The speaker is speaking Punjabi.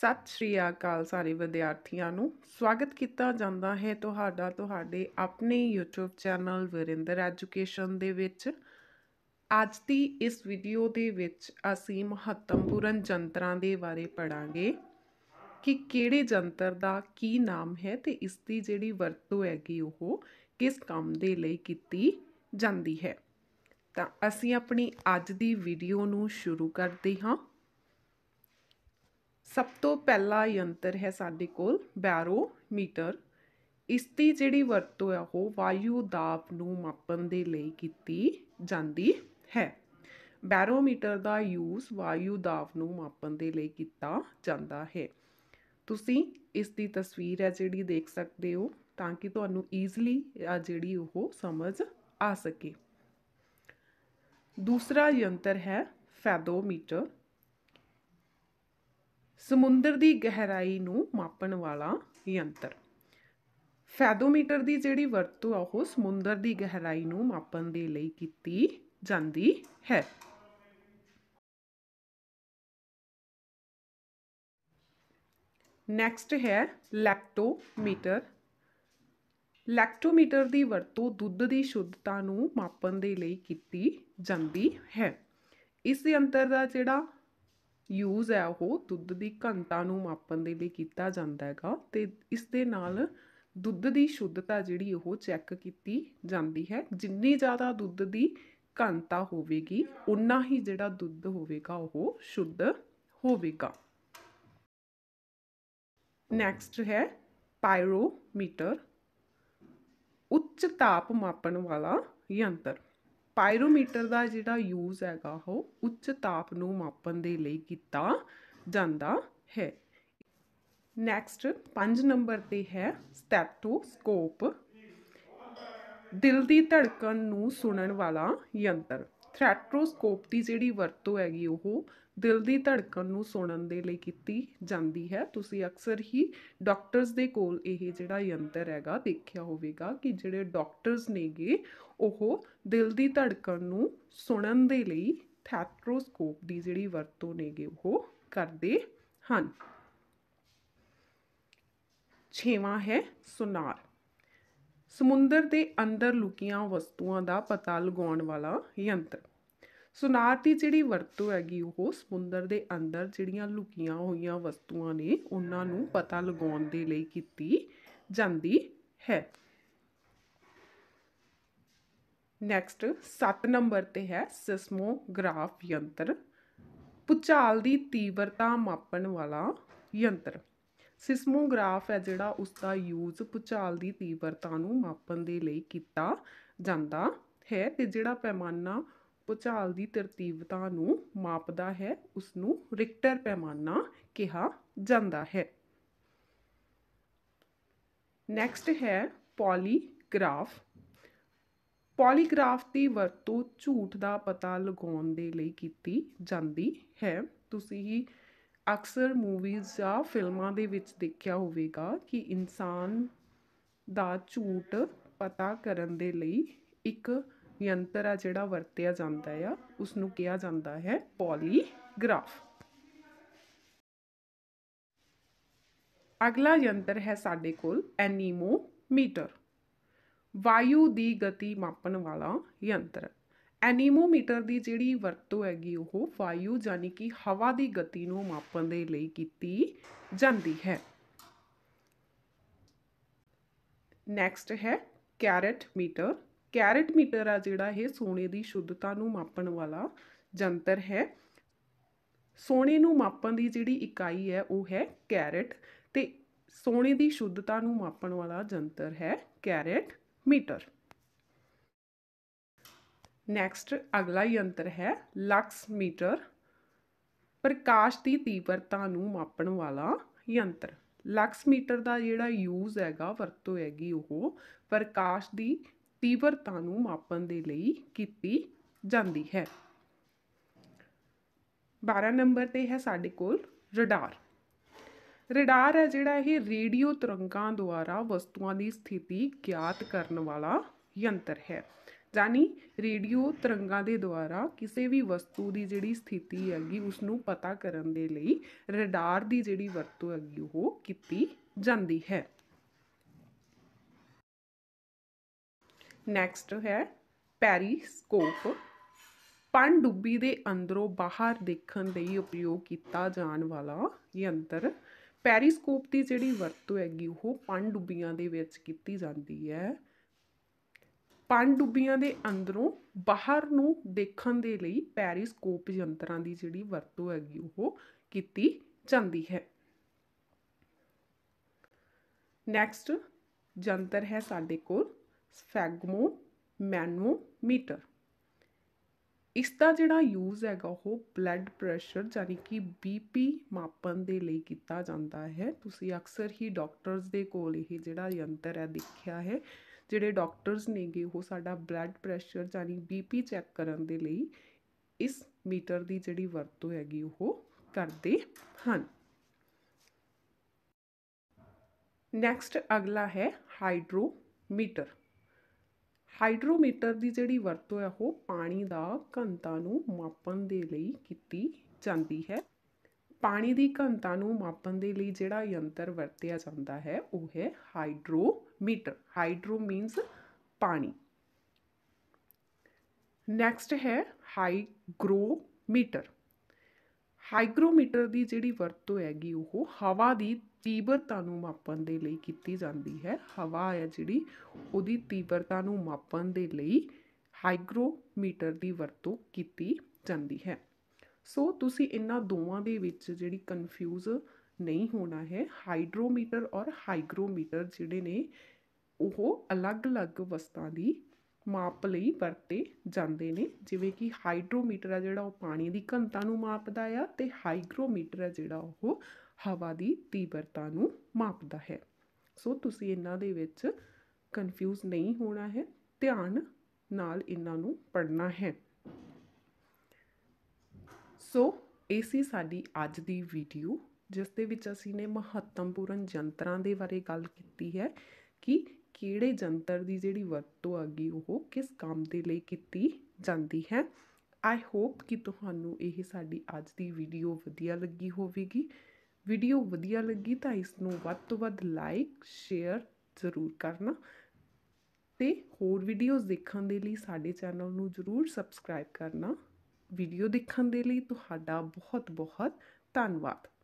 ਸਤਿ ਸ਼੍ਰੀ ਅਕਾਲ ਸਾਰੇ ਵਿਦਿਆਰਥੀਆਂ ਨੂੰ ਸਵਾਗਤ ਕੀਤਾ ਜਾਂਦਾ ਹੈ ਤੁਹਾਡਾ ਤੁਹਾਡੇ ਆਪਣੇ YouTube ਚੈਨਲ ਵਰਿੰਦਰ ਐਜੂਕੇਸ਼ਨ ਦੇ ਵਿੱਚ ਅੱਜ ਦੀ ਇਸ ਵੀਡੀਓ ਦੇ ਵਿੱਚ ਅਸੀਂ ਮਹੱਤਵਪੂਰਨ ਜੰਤਰਾਂ ਦੇ ਬਾਰੇ ਪੜਾਂਗੇ ਕਿ ਕਿਹੜੇ ਜੰਤਰ ਦਾ ਕੀ ਨਾਮ ਹੈ ਤੇ ਇਸ ਦੀ ਜਿਹੜੀ ਵਰਤੋਂ ਹੈਗੀ ਉਹ ਕਿਸ ਕੰਮ ਦੇ ਲਈ ਕੀਤੀ ਜਾਂਦੀ ਹੈ ਤਾਂ ਅਸੀਂ ਆਪਣੀ ਅੱਜ ਦੀ ਵੀਡੀਓ ਨੂੰ ਸ਼ੁਰੂ ਕਰਦੇ ਹਾਂ ਸਭ ਤੋਂ ਪਹਿਲਾ ਯੰਤਰ ਹੈ ਸਾਡੇ ਕੋਲ ਬੈਰੋਮੀਟਰ ਇਸ ਦੀ ਜਿਹੜੀ ਵਰਤੋਂ ਹੈ ਉਹ ਵਾਯੂ ਦਾਬ ਨੂੰ ਮਾਪਣ ਦੇ ਲਈ ਕੀਤੀ ਜਾਂਦੀ ਹੈ ਬੈਰੋਮੀਟਰ ਦਾ ਯੂਜ਼ ਵਾਯੂ ਦਾਬ ਨੂੰ ਮਾਪਣ ਦੇ ਲਈ ਕੀਤਾ ਜਾਂਦਾ ਹੈ ਤੁਸੀਂ ਇਸ ਦੀ ਤਸਵੀਰ ਹੈ ਜਿਹੜੀ ਦੇਖ ਸਕਦੇ ਹੋ ਤਾਂ ਕਿ ਤੁਹਾਨੂੰ ਈਜ਼ਲੀ ਜਿਹੜੀ ਉਹ ਸਮਝ ਆ ਸਕੇ ਦੂਸਰਾ ਯੰਤਰ ਹੈ ਫੈਦੋਮੀਟਰ ਸਮੁੰਦਰ ਦੀ ਗਹਿਰਾਈ ਨੂੰ ਮਾਪਣ ਵਾਲਾ ਯੰਤਰ ਫੈਦੋਮੀਟਰ ਦੀ ਜਿਹੜੀ ਵਰਤੋਂ ਆ ਉਹ ਸਮੁੰਦਰ ਦੀ ਗਹਿਰਾਈ ਨੂੰ ਮਾਪਣ ਦੇ ਲਈ ਕੀਤੀ ਜਾਂਦੀ ਹੈ ਨੈਕਸਟ ਹੈ ਲੈਕਟੋਮੀਟਰ ਲੈਕਟੋਮੀਟਰ ਦੀ ਵਰਤੋਂ ਦੁੱਧ ਦੀ ਸ਼ੁੱਧਤਾ ਨੂੰ ਮਾਪਣ ਦੇ ਲਈ ਕੀਤੀ ਜਾਂਦੀ ਹੈ ਇਸ ਯੰਤਰ ਦਾ ਜਿਹੜਾ ਯੂਜ਼ ਹੈ ਉਹ ਦੁੱਧ ਦੀ ਘਣਤਾ ਨੂੰ ਮਾਪਣ ਦੇ ਲਈ ਕੀਤਾ ਜਾਂਦਾ ਹੈਗਾ ਤੇ ਇਸ ਦੇ ਨਾਲ ਦੁੱਧ ਦੀ ਸ਼ੁੱਧਤਾ ਜਿਹੜੀ ਉਹ ਚੈੱਕ ਕੀਤੀ ਜਾਂਦੀ ਹੈ ਜਿੰਨੀ ਜ਼ਿਆਦਾ ਦੁੱਧ ਦੀ ਘਣਤਾ ਹੋਵੇਗੀ ਉਨਾ ਹੀ ਜਿਹੜਾ ਦੁੱਧ ਹੋਵੇਗਾ ਉਹ ਸ਼ੁੱਧ ਹੋਵੇਗਾ ਨੈਕਸਟ ਹੈ ਪਾਇਰੋਮੀਟਰ ਉੱਚ ਤਾਪ ਮਾਪਣ ਵਾਲਾ ਯੰਤਰ ਪਾਇਰੋਮੀਟਰ ਦਾ ਜਿਹੜਾ ਯੂਜ਼ ਹੈਗਾ ਉਹ ਉੱਚ ਤਾਪ ਨੂੰ ਮਾਪਣ ਦੇ ਲਈ ਕੀਤਾ ਜਾਂਦਾ ਹੈ ਨੈਕਸਟ 5 ਨੰਬਰ ਤੇ ਹੈ ਸਟੈਥੋਸਕੋਪ ਦਿਲ ਦੀ ਧੜਕਣ ਨੂੰ ਸੁਣਨ ਵਾਲਾ ਯੰਤਰ ਥ੍ਰੈਟਰੋਸਕੋਪ ਦੀ ਜਿਹੜੀ ਵਰਤੋਂ ਹੈਗੀ ਉਹ ਦਿਲ ਦੀ ਧੜਕਣ ਨੂੰ ਸੁਣਨ ਦੇ ਲਈ ਕੀਤੀ ਜਾਂਦੀ ਹੈ ਤੁਸੀਂ ਅਕਸਰ ਹੀ ਡਾਕਟਰਸ ਦੇ ਕੋਲ ਇਹ ਜਿਹੜਾ ਯੰਤਰ ਹੈਗਾ ਦੇਖਿਆ ਹੋਵੇਗਾ ਕਿ ਜਿਹੜੇ ਡਾਕਟਰਸ ਨੇਗੇ ਉਹ ਦਿਲ ਦੀ ਧੜਕਣ ਨੂੰ ਸੁਣਨ ਦੇ ਲਈ ਥੈਟਰੋਸਕੋਪ ਦੀ ਜਿਹੜੀ ਵਰਤੋਂ ਨੇਗੇ ਉਹ ਕਰਦੇ ਹਨ ਛੇਵਾਂ ਹੈ ਸੁਨਾਰ ਸਮੁੰਦਰ ਦੇ ਅੰਦਰ ਲੁਕੀਆਂ ਵਸਤੂਆਂ ਦਾ ਪਤਾ ਲਗਾਉਣ ਵਾਲਾ ਯੰਤਰ ਸੋ ਨਾਥ ਦੀ ਜਿਹੜੀ ਵਰਤੋਂ ਹੈਗੀ ਉਹ ਸਮੁੰਦਰ ਦੇ ਅੰਦਰ ਜਿਹੜੀਆਂ ਲੁਕੀਆਂ ਹੋਈਆਂ ਵਸਤੂਆਂ ਨੇ ਉਹਨਾਂ ਨੂੰ ਪਤਾ ਲਗਾਉਣ ਦੇ ਲਈ ਕੀਤੀ ਜਾਂਦੀ ਹੈ ਨੈਕਸਟ 7 ਨੰਬਰ ਤੇ ਹੈ ਸਿਸਮੋਗ੍ਰਾਫ ਯੰਤਰ ਪੁਚਾਲ ਦੀ ਤੀਬਰਤਾ ਮਾਪਣ ਵਾਲਾ ਯੰਤਰ ਸਿਸਮੋਗ੍ਰਾਫ ਹੈ ਜਿਹੜਾ ਉਸ ਦਾ ਯੂਜ਼ ਪੁਚਾਲ ਦੀ ਤੀਬਰਤਾ ਨੂੰ ਮਾਪਣ ਦੇ ਲਈ ਕੀਤਾ ਜਾਂਦਾ ਹੈ ਤੇ ਜਿਹੜਾ ਪੈਮਾਨਾ ਭੂਚਾਲ ਦੀ ਤਰਤੀਬਤਾ ਨੂੰ ਮਾਪਦਾ ਹੈ ਉਸ ਨੂੰ ਰਿਕਟਰ ਪੈਮਾਨਾ ਕਿਹਾ ਜਾਂਦਾ ਹੈ ਨੈਕਸਟ ਹੈ ਪੋਲੀਗ੍ਰਾਫ ਪੋਲੀਗ੍ਰਾਫ ਦੀ ਵਰਤੋਂ ਝੂਠ ਦਾ ਪਤਾ ਲਗਾਉਣ ਦੇ ਲਈ ਕੀਤੀ ਜਾਂਦੀ ਹੈ ਤੁਸੀਂ ਅਕਸਰ ਮੂਵੀਜ਼ ਜਾਂ ਫਿਲਮਾਂ ਦੇ ਵਿੱਚ ਦੇਖਿਆ ਹੋਵੇਗਾ ਕਿ ਇਨਸਾਨ ਦਾ ਝੂਠ ਪਤਾ ਕਰਨ ਦੇ ਲਈ ਇੱਕ ਯੰਤਰ ਆ ਜਿਹੜਾ ਵਰਤਿਆ ਜਾਂਦਾ ਆ ਉਸ ਨੂੰ ਕਿਹਾ ਜਾਂਦਾ ਹੈ ਪੋਲੀਗ੍ਰਾਫ ਅਗਲਾ ਯੰਤਰ ਹੈ ਸਾਡੇ ਕੋਲ ਐਨੀਮੋਮੀਟਰ ਵਾਯੂ ਦੀ ਗਤੀ ਮਾਪਣ ਵਾਲਾ ਯੰਤਰ ਐਨੀਮੋਮੀਟਰ ਦੀ ਜਿਹੜੀ ਵਰਤੋਂ ਹੈਗੀ ਉਹ ਵਾਯੂ ਯਾਨੀ ਕਿ ਹਵਾ ਦੀ ਗਤੀ ਨੂੰ ਮਾਪਣ ਦੇ ਲਈ ਕੀਤੀ ਜਾਂਦੀ ਹੈ ਨੈਕਸਟ ਹੈ ਕੈਰਟ ਮੀਟਰ ਕੈਰਟ ਮੀਟਰ ਆ ਜਿਹੜਾ ਇਹ ਸੋਨੇ ਦੀ ਸ਼ੁੱਧਤਾ ਨੂੰ ਮਾਪਣ ਵਾਲਾ ਜੰਤਰ ਹੈ ਸੋਨੇ ਨੂੰ ਮਾਪਣ ਦੀ ਜਿਹੜੀ ਇਕਾਈ ਹੈ ਉਹ ਹੈ ਕੈਰਟ ਤੇ ਸੋਨੇ ਦੀ ਸ਼ੁੱਧਤਾ ਨੂੰ ਮਾਪਣ ਵਾਲਾ ਜੰਤਰ ਹੈ ਕੈਰਟ ਮੀਟਰ ਨੈਕਸਟ ਅਗਲਾ ਯੰਤਰ ਹੈ ਲਕਸ ਮੀਟਰ ਪ੍ਰਕਾਸ਼ ਦੀ ਤੀਬਰਤਾ ਨੂੰ ਮਾਪਣ ਵਾਲਾ ਯੰਤਰ ਲਕਸ ਮੀਟਰ ਦਾ ਜਿਹੜਾ ਯੂਜ਼ ਹੈਗਾ ਵਰਤੋਂ ਹੈਗੀ ਉਹ ਪ੍ਰਕਾਸ਼ ਦੀ ਤੀਬਰਤਾ ਨੂੰ ਮਾਪਣ ਦੇ ਲਈ ਕੀਤੀ ਜਾਂਦੀ ਹੈ 12 ਨੰਬਰ ਤੇ ਹੈ ਸਾਡੇ ਕੋਲ ਰਡਾਰ ਰਡਾਰ ਹੈ ਜਿਹੜਾ ਇਹ ਰੇਡੀਓ ਤਰੰਗਾਂ ਦੁਆਰਾ ਵਸਤੂਆਂ ਦੀ ਸਥਿਤੀ ਗਿਆਤ ਕਰਨ ਵਾਲਾ ਯੰਤਰ ਹੈ ਜਾਨੀ ਰੇਡੀਓ ਤਰੰਗਾਂ ਦੇ ਦੁਆਰਾ ਕਿਸੇ ਵੀ ਵਸਤੂ ਦੀ ਜਿਹੜੀ ਸਥਿਤੀ ਹੈਗੀ ਉਸ ਨੂੰ ਪਤਾ ਕਰਨ ਦੇ ਲਈ ਰਡਾਰ ਦੀ ਜਿਹੜੀ ਵਰਤੋਂ ਹੈਗੀ ਉਹ ਕੀਤੀ ਜਾਂਦੀ ਹੈ ਨੈਕਸਟ ਹੈ ਪੈਰੀਸਕੋਪ ਡੁੱਬੀ ਦੇ ਅੰਦਰੋਂ ਬਾਹਰ ਦੇਖਣ ਲਈ ਉਪਯੋਗ ਕੀਤਾ ਜਾਣ ਵਾਲਾ ਯੰਤਰ ਪੈਰੀਸਕੋਪ ਦੀ ਜਿਹੜੀ ਵਰਤੋਂ ਹੈਗੀ ਉਹ ਡੁੱਬੀਆਂ ਦੇ ਵਿੱਚ ਕੀਤੀ ਜਾਂਦੀ ਹੈ ਡੁੱਬੀਆਂ ਦੇ ਅੰਦਰੋਂ ਬਾਹਰ ਨੂੰ ਦੇਖਣ ਦੇ ਲਈ ਪੈਰੀਸਕੋਪ ਯੰਤਰਾਂ ਦੀ ਜਿਹੜੀ ਵਰਤੋਂ ਹੈਗੀ ਉਹ ਕੀਤੀ ਜਾਂਦੀ ਹੈ ਨੈਕਸਟ ਜੰਤਰ ਹੈ ਸਾਡੇ ਕੋਲ ਮੈਨੋਮੀਟਰ ਇਸ ਦਾ ਜਿਹੜਾ ਯੂਜ਼ ਹੈਗਾ ਉਹ ਬਲੱਡ ਪ੍ਰੈਸ਼ਰ ਯਾਨੀ ਕਿ ਬੀਪੀ ਮਾਪਣ ਦੇ ਲਈ ਕੀਤਾ ਜਾਂਦਾ ਹੈ ਤੁਸੀਂ ਅਕਸਰ ਹੀ ਡਾਕਟਰਸ ਦੇ ਕੋਲ ਇਹ ਜਿਹੜਾ ਯੰਤਰ ਹੈ ਦੇਖਿਆ ਹੈ ਜਿਹੜੇ ਡਾਕਟਰਸ ਨੇਗੇ ਉਹ ਸਾਡਾ ਬਲੱਡ ਪ੍ਰੈਸ਼ਰ ਯਾਨੀ ਬੀਪੀ ਚੈੱਕ ਕਰਨ ਦੇ ਲਈ ਇਸ ਮੀਟਰ ਦੀ ਜਿਹੜੀ ਵਰਤੋਂ ਹੈਗੀ ਉਹ ਕਰਦੇ ਹਨ ਨੈਕਸਟ ਅਗਲਾ ਹੈ ਹਾਈਡਰੋਮੀਟਰ ਹਾਈਡਰੋਮੀਟਰ ਦੀ ਜਿਹੜੀ ਵਰਤੋਂ ਹੈ ਉਹ ਪਾਣੀ ਦਾ ਘਣਤਾ ਨੂੰ ਮਾਪਣ ਦੇ ਲਈ ਕੀਤੀ ਜਾਂਦੀ ਹੈ ਪਾਣੀ ਦੀ ਘਣਤਾ ਨੂੰ ਮਾਪਣ ਦੇ ਲਈ ਜਿਹੜਾ ਯੰਤਰ ਵਰਤਿਆ ਜਾਂਦਾ ਹੈ ਉਹ ਹੈ ਹਾਈਡਰੋਮੀਟਰ ਹਾਈਡਰੋ ਮੀਨਸ ਪਾਣੀ ਨੈਕਸਟ ਹੈ ਹਾਈਗਰੋਮੀਟਰ ਹਾਈਗਰੋਮੀਟਰ ਦੀ ਜਿਹੜੀ ਵਰਤੋਂ ਹੈਗੀ ਉਹ ਹਵਾ ਦੀ ਤੀਬਰਤਾ ਨੂੰ ਮਾਪਣ ਦੇ ਲਈ ਕੀਤੀ ਜਾਂਦੀ ਹੈ ਹਵਾ ਹੈ ਜਿਹੜੀ ਉਹਦੀ ਤੀਬਰਤਾ ਨੂੰ ਮਾਪਣ ਦੇ ਲਈ ਹਾਈਗਰੋਮੀਟਰ ਦੀ ਵਰਤੋਂ ਕੀਤੀ ਜਾਂਦੀ ਹੈ ਸੋ ਤੁਸੀਂ ਇਹਨਾਂ ਦੋਵਾਂ ਦੇ ਵਿੱਚ ਜਿਹੜੀ ਕਨਫਿਊਜ਼ ਨਹੀਂ ਹੋਣਾ ਹੈ ਹਾਈਡਰੋਮੀਟਰ ਔਰ ਹਾਈਗਰੋਮੀਟਰ ਜਿਹੜੇ ਨੇ ਉਹ ਅਲੱਗ-ਅਲੱਗ ਵਸਤਾਂ ਦੀ ਮਾਪ ਲਈ ਵਰਤੇ ਜਾਂਦੇ ਨੇ ਜਿਵੇਂ ਕਿ ਹਾਈਡਰੋਮੀਟਰ ਆ ਜਿਹੜਾ ਉਹ ਪਾਣੀ ਦੀ ਘਣਤਾ ਨੂੰ ਮਾਪਦਾ ਆ ਤੇ ਹਾਈਗਰੋਮੀਟਰ ਆ ਜਿਹੜਾ ਉਹ ਹਵਾ ਦੀ ਤੀਬਰਤਾ ਨੂੰ ਮਾਪਦਾ ਹੈ ਸੋ ਤੁਸੀਂ ਇਹਨਾਂ ਦੇ ਵਿੱਚ ਕਨਫਿਊਜ਼ ਨਹੀਂ ਹੋਣਾ ਹੈ ਧਿਆਨ ਨਾਲ ਇਹਨਾਂ ਨੂੰ ਪੜ੍ਹਨਾ ਹੈ ਸੋ ਇਹ ਸੀ ਸਾਡੀ ਅੱਜ ਦੀ ਵੀਡੀਓ ਜਿਸ ਦੇ ਵਿੱਚ ਅਸੀਂ ਨੇ ਮਹੱਤਵਪੂਰਨ ਜੰਤਰਾਂ ਦੇ ਬਾਰੇ ਗੱਲ ਕੀਤੀ ਹੈ ਕਿ ਕਿਹੜੇ ਜੰਤਰ ਦੀ ਜਿਹੜੀ ਵਰਤੋਂ ਆਗੀ ਉਹ ਕਿਸ ਕੰਮ ਦੇ ਲਈ ਕੀਤੀ ਜਾਂਦੀ ਹੈ ਆਈ ਹੋਪ ਕਿ ਤੁਹਾਨੂੰ ਇਹ ਸਾਡੀ ਅੱਜ ਦੀ ਵੀਡੀਓ ਵਧੀਆ ਲੱਗੀ ਹੋਵੇਗੀ ਵੀਡੀਓ ਵਧੀਆ ਲੱਗੀ ਤਾਂ ਇਸ ਨੂੰ ਵੱਧ ਤੋਂ ਵੱਧ ਲਾਈਕ ਸ਼ੇਅਰ ਜ਼ਰੂਰ ਕਰਨਾ ਤੇ ਹੋਰ ਵੀਡੀਓਜ਼ ਦੇਖਣ ਦੇ ਲਈ ਸਾਡੇ ਚੈਨਲ ਨੂੰ ਜ਼ਰੂਰ ਸਬਸਕ੍ਰਾਈਬ ਕਰਨਾ ਵੀਡੀਓ ਦੇਖਣ ਦੇ ਲਈ ਤੁਹਾਡਾ ਬਹੁਤ ਬਹੁਤ ਧੰਨਵਾਦ